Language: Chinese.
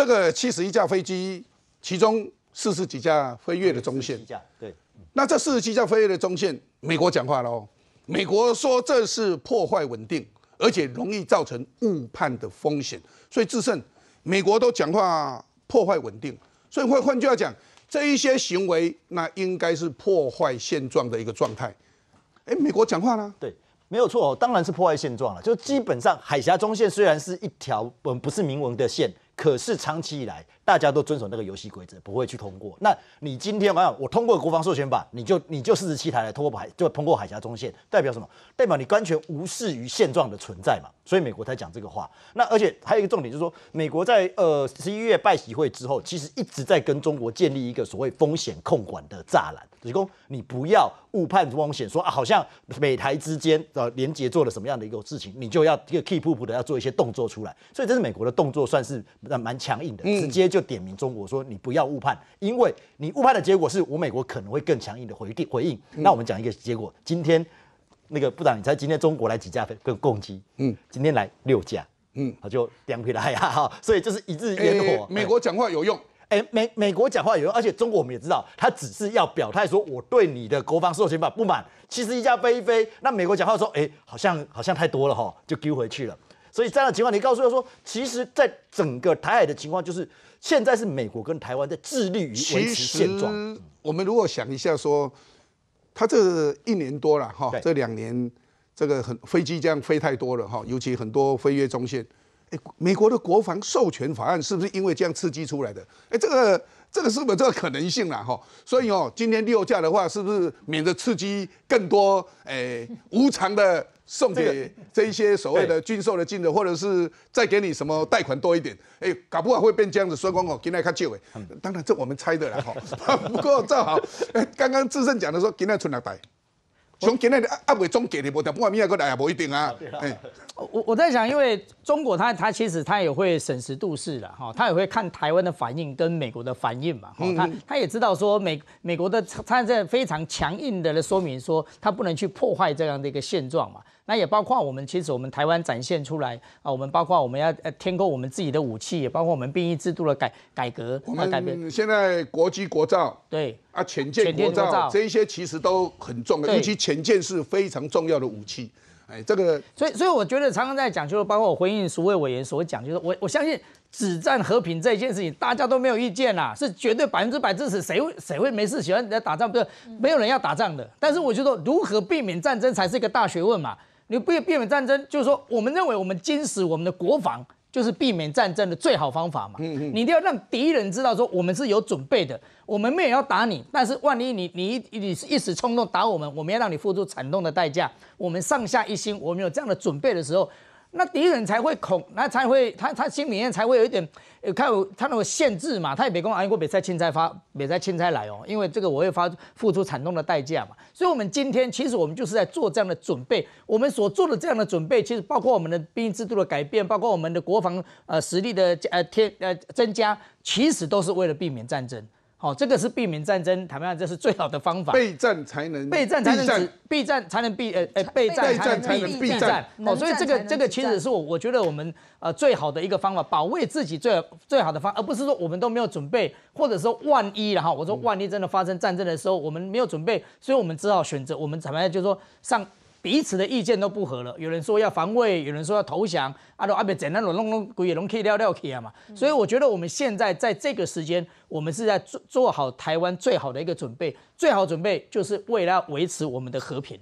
这个七十一架飞机，其中四十几架飞越的中线，架对。那这四十几架飞越的中线，美国讲话喽，美国说这是破坏稳定，而且容易造成误判的风险。所以智胜，美国都讲话破坏稳定，所以换换句话讲，这一些行为那应该是破坏现状的一个状态。哎，美国讲话啦？对，没有错哦，当然是破坏现状了。就基本上海峡中线虽然是一条们不是明文的线。可是，长期以来。大家都遵守那个游戏规则，不会去通过。那你今天我想我通过国防授权法，你就你就四十七台来通过海，就通过海峡中线，代表什么？代表你完全无视于现状的存在嘛。所以美国才讲这个话。那而且还有一个重点就是说，美国在呃十一月拜习会之后，其实一直在跟中国建立一个所谓风险控管的栅栏。只说你不要误判风险，说啊，好像美台之间的连接做了什么样的一个事情，你就要一个 keep up 的要做一些动作出来。所以这是美国的动作，算是蛮强硬的，直接就。点名中国说你不要误判，因为你误判的结果是我美国可能会更强硬的回应回应。那我们讲一个结果，今天那个部长猜今天中国来几架飞跟攻击，嗯，今天来六架，嗯，他就两回来呀，哈，所以就是一日烟火，美国讲话有用，哎，美美国讲话有用，而且中国我们也知道，他只是要表态说我对你的国防授权法不满。其实一架飞一飞，那美国讲话说，哎，好像好像太多了哈，就丢回去了。所以这样的情况，你告诉他说，其实，在整个台海的情况，就是现在是美国跟台湾在致力于维持现状。我们如果想一下说，他这一年多了哈，这两年这个很飞机这样飞太多了哈，尤其很多飞越中线，哎，美国的国防授权法案是不是因为这样刺激出来的？哎，这个这个是不是这个可能性了哈？所以哦，今天六架的话，是不是免得刺激更多诶无偿的？送给这一些所谓的军售的金额，或者是再给你什么贷款多一点，哎，搞不好会变这样子，说光哦，今年看借尾，当然这我们猜的啦，哈。不过正好，刚刚志胜讲的说，今天存量大，从今年也也未总给你，无掉半万啊，过来也不一定啊。我我在想，因为。中国，他他其实他也会审时度势了哈，他也会看台湾的反应跟美国的反应嘛。他他也知道说美美国的它在非常强硬的说明说，他不能去破坏这样的一个现状嘛。那也包括我们，其实我们台湾展现出来啊，我们包括我们要呃添购我们自己的武器，也包括我们兵役制度的改改革。我们现在国机国造，对啊，潜舰国造，这一些其实都很重要，尤其潜舰是非常重要的武器。哎，这个，所以，所以我觉得，常常在讲，就是包括我回应所谓委员所讲，就是我我相信，止战和平这一件事情，大家都没有意见啦，是绝对百分之百支持。谁会谁会没事喜欢在打仗？不是，没有人要打仗的。但是，我就说，如何避免战争才是一个大学问嘛？你不避免战争，就是说，我们认为我们坚持我们的国防。就是避免战争的最好方法嘛，你一定要让敌人知道说我们是有准备的，我们没有要打你，但是万一你你你一时冲动打我们，我们要让你付出惨痛的代价。我们上下一心，我们有这样的准备的时候。那敌人才会恐，那才会他他心里面才会有一点，看有他那个限制嘛，他也没跟我哎，我别再钦差发，别再钦差来哦，因为这个我会发付出惨痛的代价嘛，所以，我们今天其实我们就是在做这样的准备，我们所做的这样的准备，其实包括我们的兵役制度的改变，包括我们的国防呃实力的呃添呃增加，其实都是为了避免战争。哦，这个是避免战争。坦白讲，这是最好的方法。备战才能备战才能止，备战才能避。呃呃，备战才能避战。哦，所以这个这个其实是我我觉得我们呃最好的一个方法，保卫自己最最好的方，而不是说我们都没有准备，或者说万一然后我说万一真的发生战争的时候，我们没有准备，所以我们只好选择我们坦白就是说上。彼此的意见都不合了，有人说要防卫，有人说要投降，啊，都阿别简单罗弄弄鬼也龙可以聊聊起啊嘛。所以我觉得我们现在在这个时间，我们是在做做好台湾最好的一个准备，最好准备就是为了维持我们的和平。